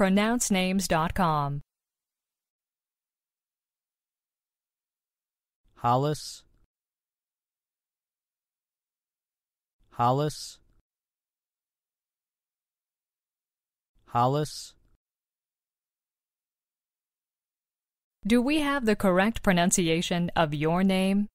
pronouncenames.com. Hollis Hollis Hollis Do we have the correct pronunciation of your name?